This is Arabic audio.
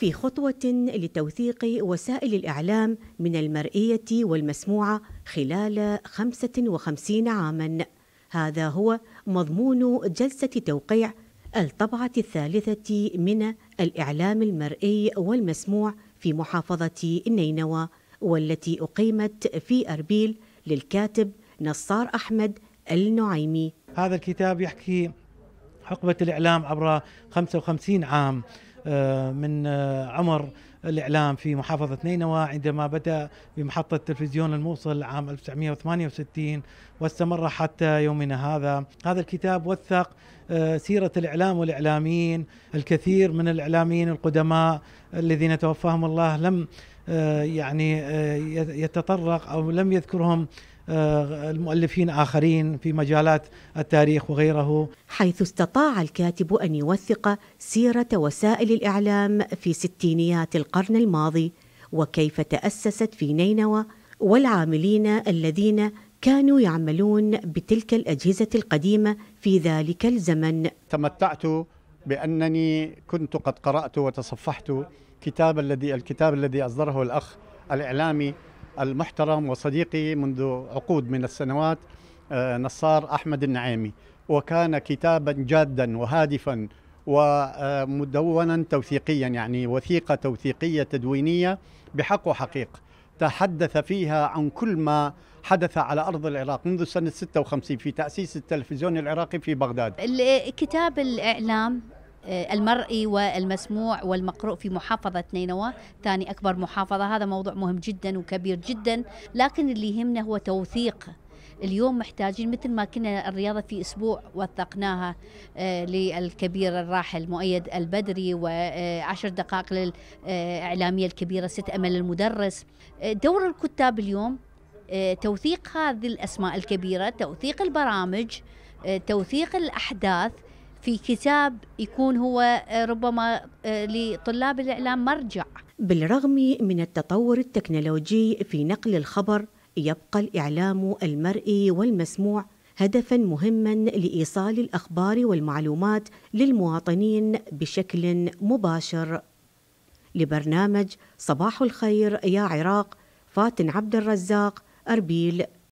في خطوة لتوثيق وسائل الإعلام من المرئية والمسموعة خلال 55 عاماً. هذا هو مضمون جلسة توقيع الطبعة الثالثة من الإعلام المرئي والمسموع في محافظة نينوى والتي أقيمت في أربيل للكاتب نصار أحمد النعيمي هذا الكتاب يحكي حقبة الإعلام عبر 55 عام آه، من آه، عمر الإعلام في محافظة نينوى عندما بدأ بمحطة تلفزيون الموصل عام 1968 واستمر حتى يومنا هذا هذا الكتاب وثق آه، سيرة الإعلام والإعلاميين الكثير من الإعلاميين القدماء الذين توفاهم الله لم آه، يعني آه، يتطرق او لم يذكرهم آه، المؤلفين اخرين في مجالات التاريخ وغيره حيث استطاع الكاتب ان يوثق سيره وسائل الاعلام في ستينيات القرن الماضي وكيف تاسست في نينوى والعاملين الذين كانوا يعملون بتلك الاجهزه القديمه في ذلك الزمن تمتعت بأنني كنت قد قرأت وتصفحت كتاب الذي الكتاب الذي أصدره الأخ الإعلامي المحترم وصديقي منذ عقود من السنوات آه، نصار أحمد النعيمي وكان كتابا جادا وهادفا ومدونا توثيقيا يعني وثيقة توثيقية تدوينية بحق وحقيقة تحدث فيها عن كل ما حدث على أرض العراق منذ سنة 56 في تأسيس التلفزيون العراقي في بغداد كتاب الإعلام آه، المرئي والمسموع والمقروء في محافظة نينوى ثاني أكبر محافظة هذا موضوع مهم جدا وكبير جدا لكن اللي يهمنا هو توثيق اليوم محتاجين مثل ما كنا الرياضة في أسبوع وثقناها آه، للكبير الراحل مؤيد البدري وعشر آه، دقائق للإعلامية الكبيرة ست أمل المدرس آه، دور الكتاب اليوم توثيق هذه الأسماء الكبيرة توثيق البرامج توثيق الأحداث في كتاب يكون هو ربما لطلاب الإعلام مرجع بالرغم من التطور التكنولوجي في نقل الخبر يبقى الإعلام المرئي والمسموع هدفا مهما لإيصال الأخبار والمعلومات للمواطنين بشكل مباشر. لبرنامج صباح الخير يا عراق فاتن عبد الرزاق أربيل